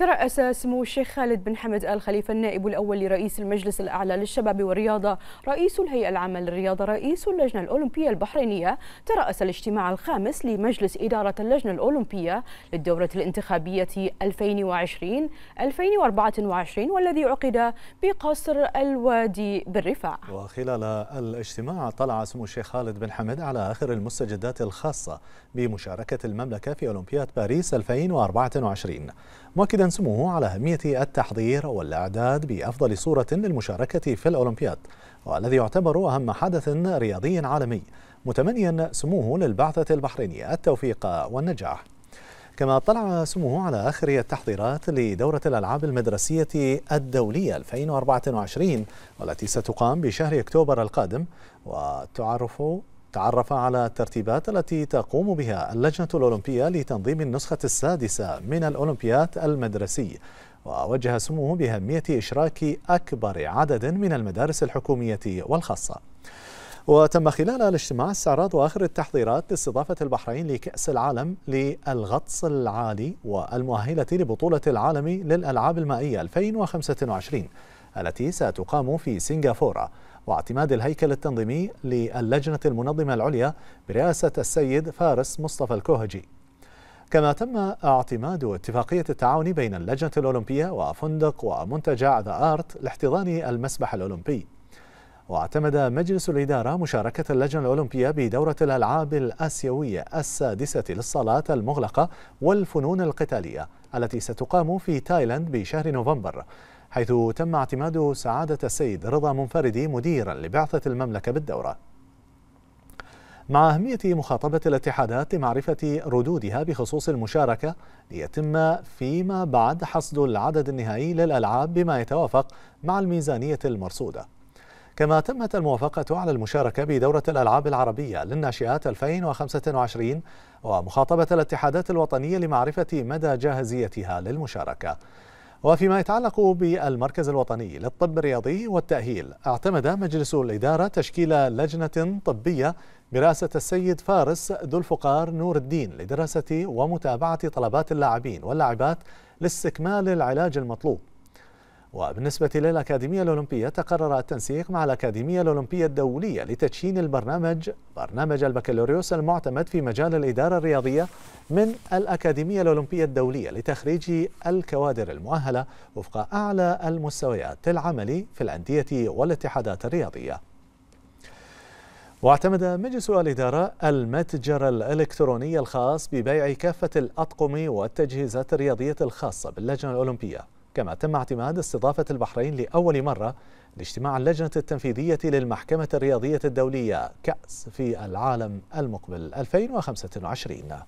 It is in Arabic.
ترأس سمو الشيخ خالد بن حمد آل خليفة النائب الأول لرئيس المجلس الأعلى للشباب والرياضة رئيس الهيئة العامة للرياضة رئيس اللجنة الأولمبية البحرينية ترأس الاجتماع الخامس لمجلس إدارة اللجنة الأولمبية للدورة الانتخابية 2020-2024 والذي عقد بقصر الوادي بالرفاع وخلال الاجتماع طلع سمو الشيخ خالد بن حمد على آخر المستجدات الخاصة بمشاركة المملكة في أولمبياد باريس 2024 مؤكدا سموه على أهمية التحضير والإعداد بأفضل صورة للمشاركة في الأولمبياد والذي يعتبر أهم حدث رياضي عالمي متمنيا سموه للبعثة البحرينية التوفيق والنجاح كما اطلع سموه على آخر التحضيرات لدورة الألعاب المدرسية الدولية 2024 والتي ستقام بشهر أكتوبر القادم وتعرف تعرف على الترتيبات التي تقوم بها اللجنة الأولمبية لتنظيم النسخة السادسة من الأولمبياد المدرسي ووجه سموه بأهمية إشراك أكبر عدد من المدارس الحكومية والخاصة وتم خلال الاجتماع استعراض آخر التحضيرات لاستضافة البحرين لكأس العالم للغطس العالي والمؤهلة لبطولة العالم للألعاب المائية 2025 التي ستقام في سنغافورة واعتماد الهيكل التنظيمي للجنة المنظمة العليا برئاسة السيد فارس مصطفى الكوهجي كما تم اعتماد اتفاقية التعاون بين اللجنة الأولمبية وفندق ومنتجع ذا آرت لاحتضان المسبح الأولمبي واعتمد مجلس الإدارة مشاركة اللجنة الأولمبية بدورة الألعاب الآسيوية السادسة للصالات المغلقة والفنون القتالية التي ستقام في تايلاند بشهر نوفمبر حيث تم اعتماد سعادة السيد رضا منفردي مديرا لبعثة المملكة بالدورة مع أهمية مخاطبة الاتحادات لمعرفة ردودها بخصوص المشاركة ليتم فيما بعد حصد العدد النهائي للألعاب بما يتوافق مع الميزانية المرصودة كما تمت الموافقة على المشاركة بدورة الألعاب العربية للناشئات 2025 ومخاطبة الاتحادات الوطنية لمعرفة مدى جاهزيتها للمشاركة وفيما يتعلق بالمركز الوطني للطب الرياضي والتأهيل اعتمد مجلس الإدارة تشكيل لجنة طبية برئاسة السيد فارس ذو الفقار نور الدين لدراسة ومتابعة طلبات اللاعبين واللاعبات لاستكمال العلاج المطلوب وبالنسبة للأكاديمية الأولمبية تقرر التنسيق مع الأكاديمية الأولمبية الدولية لتدشين البرنامج برنامج البكالوريوس المعتمد في مجال الإدارة الرياضية من الأكاديمية الأولمبية الدولية لتخريج الكوادر المؤهلة وفق أعلى المستويات العملي في الأندية والاتحادات الرياضية واعتمد مجلس الإدارة المتجر الإلكتروني الخاص ببيع كافة الأطقم والتجهيزات الرياضية الخاصة باللجنة الأولمبية كما تم اعتماد استضافة البحرين لأول مرة لاجتماع اللجنة التنفيذية للمحكمة الرياضية الدولية كأس في العالم المقبل 2025